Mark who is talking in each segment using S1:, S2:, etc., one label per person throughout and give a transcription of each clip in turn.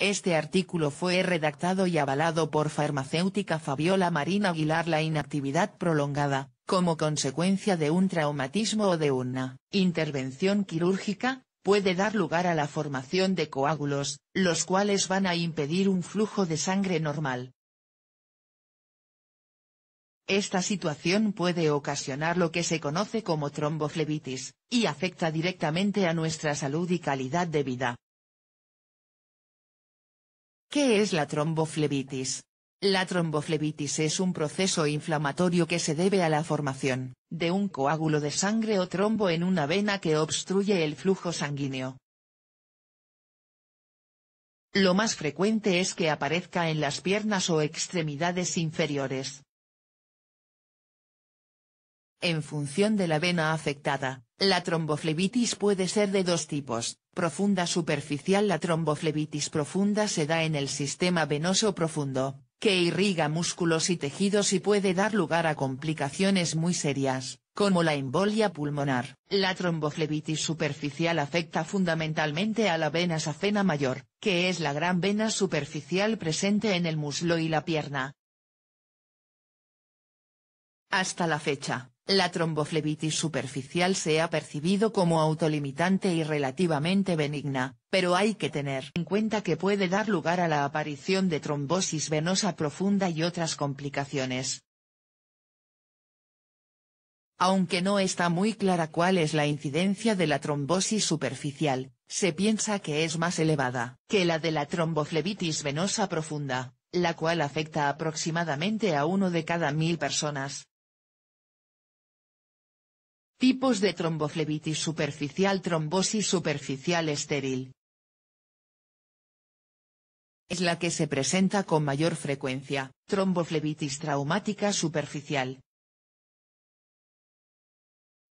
S1: Este artículo fue redactado y avalado por farmacéutica Fabiola Marina Aguilar la inactividad prolongada, como consecuencia de un traumatismo o de una intervención quirúrgica, puede dar lugar a la formación de coágulos, los cuales van a impedir un flujo de sangre normal. Esta situación puede ocasionar lo que se conoce como tromboflebitis, y afecta directamente a nuestra salud y calidad de vida. ¿Qué es la tromboflebitis? La tromboflebitis es un proceso inflamatorio que se debe a la formación de un coágulo de sangre o trombo en una vena que obstruye el flujo sanguíneo. Lo más frecuente es que aparezca en las piernas o extremidades inferiores. En función de la vena afectada, la tromboflebitis puede ser de dos tipos, Profunda superficial La tromboflebitis profunda se da en el sistema venoso profundo, que irriga músculos y tejidos y puede dar lugar a complicaciones muy serias, como la embolia pulmonar. La tromboflebitis superficial afecta fundamentalmente a la vena safena mayor, que es la gran vena superficial presente en el muslo y la pierna. Hasta la fecha, la tromboflebitis superficial se ha percibido como autolimitante y relativamente benigna, pero hay que tener en cuenta que puede dar lugar a la aparición de trombosis venosa profunda y otras complicaciones. Aunque no está muy clara cuál es la incidencia de la trombosis superficial, se piensa que es más elevada que la de la tromboflebitis venosa profunda, la cual afecta aproximadamente a uno de cada mil personas. Tipos de tromboflebitis superficial Trombosis superficial estéril. Es la que se presenta con mayor frecuencia, tromboflebitis traumática superficial.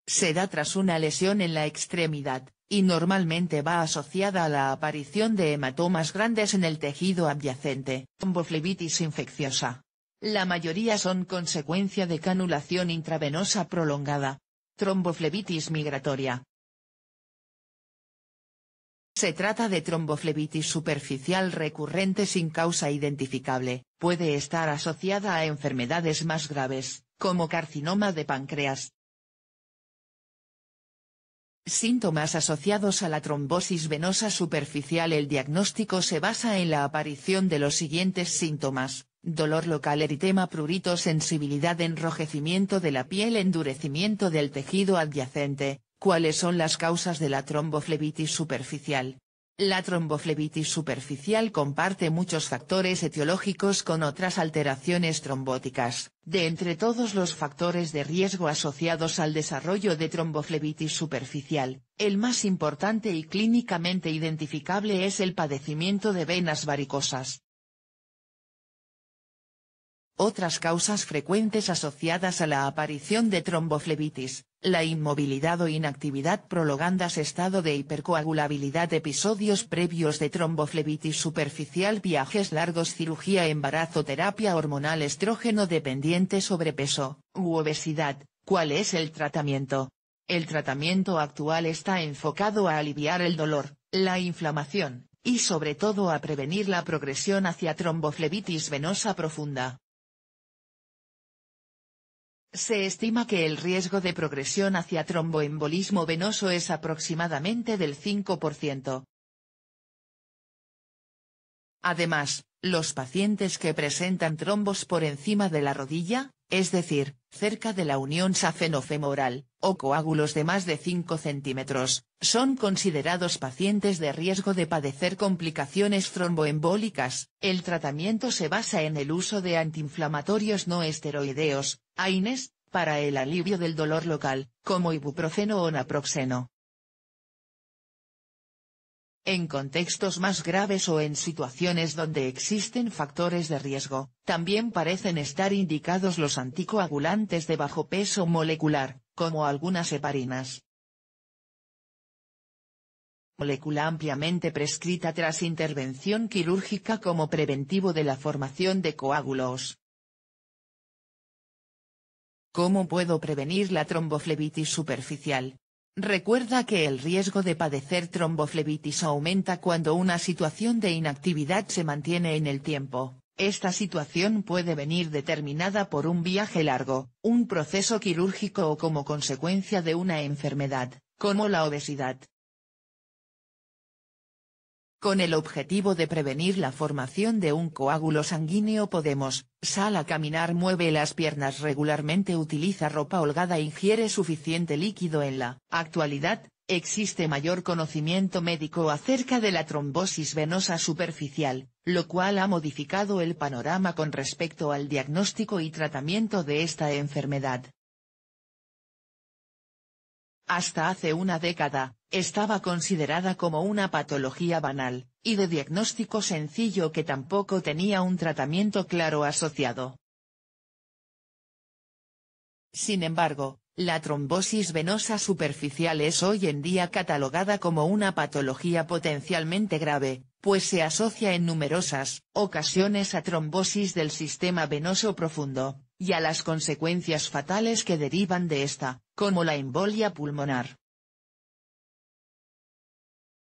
S1: Se da tras una lesión en la extremidad, y normalmente va asociada a la aparición de hematomas grandes en el tejido adyacente. Tromboflebitis infecciosa. La mayoría son consecuencia de canulación intravenosa prolongada, Tromboflebitis migratoria. Se trata de tromboflebitis superficial recurrente sin causa identificable, puede estar asociada a enfermedades más graves, como carcinoma de páncreas. Síntomas asociados a la trombosis venosa superficial El diagnóstico se basa en la aparición de los siguientes síntomas, Dolor local eritema prurito sensibilidad enrojecimiento de la piel endurecimiento del tejido adyacente, ¿cuáles son las causas de la tromboflebitis superficial? La tromboflebitis superficial comparte muchos factores etiológicos con otras alteraciones trombóticas. De entre todos los factores de riesgo asociados al desarrollo de tromboflebitis superficial, el más importante y clínicamente identificable es el padecimiento de venas varicosas, otras causas frecuentes asociadas a la aparición de tromboflebitis, la inmovilidad o inactividad prolongadas estado de hipercoagulabilidad episodios previos de tromboflebitis superficial viajes largos cirugía embarazo terapia hormonal estrógeno dependiente sobrepeso, u obesidad, ¿cuál es el tratamiento? El tratamiento actual está enfocado a aliviar el dolor, la inflamación, y sobre todo a prevenir la progresión hacia tromboflebitis venosa profunda. Se estima que el riesgo de progresión hacia tromboembolismo venoso es aproximadamente del 5%. Además, los pacientes que presentan trombos por encima de la rodilla, es decir, cerca de la unión safenofemoral, o coágulos de más de 5 centímetros, son considerados pacientes de riesgo de padecer complicaciones tromboembólicas. El tratamiento se basa en el uso de antiinflamatorios no esteroideos, AINES, para el alivio del dolor local, como ibuprofeno o naproxeno. En contextos más graves o en situaciones donde existen factores de riesgo, también parecen estar indicados los anticoagulantes de bajo peso molecular, como algunas heparinas. Molécula ampliamente prescrita tras intervención quirúrgica como preventivo de la formación de coágulos. ¿Cómo puedo prevenir la tromboflebitis superficial? Recuerda que el riesgo de padecer tromboflebitis aumenta cuando una situación de inactividad se mantiene en el tiempo. Esta situación puede venir determinada por un viaje largo, un proceso quirúrgico o como consecuencia de una enfermedad, como la obesidad, con el objetivo de prevenir la formación de un coágulo sanguíneo podemos, sal a caminar mueve las piernas regularmente utiliza ropa holgada ingiere suficiente líquido en la actualidad, existe mayor conocimiento médico acerca de la trombosis venosa superficial, lo cual ha modificado el panorama con respecto al diagnóstico y tratamiento de esta enfermedad. Hasta hace una década, estaba considerada como una patología banal, y de diagnóstico sencillo que tampoco tenía un tratamiento claro asociado. Sin embargo, la trombosis venosa superficial es hoy en día catalogada como una patología potencialmente grave, pues se asocia en numerosas ocasiones a trombosis del sistema venoso profundo, y a las consecuencias fatales que derivan de esta, como la embolia pulmonar.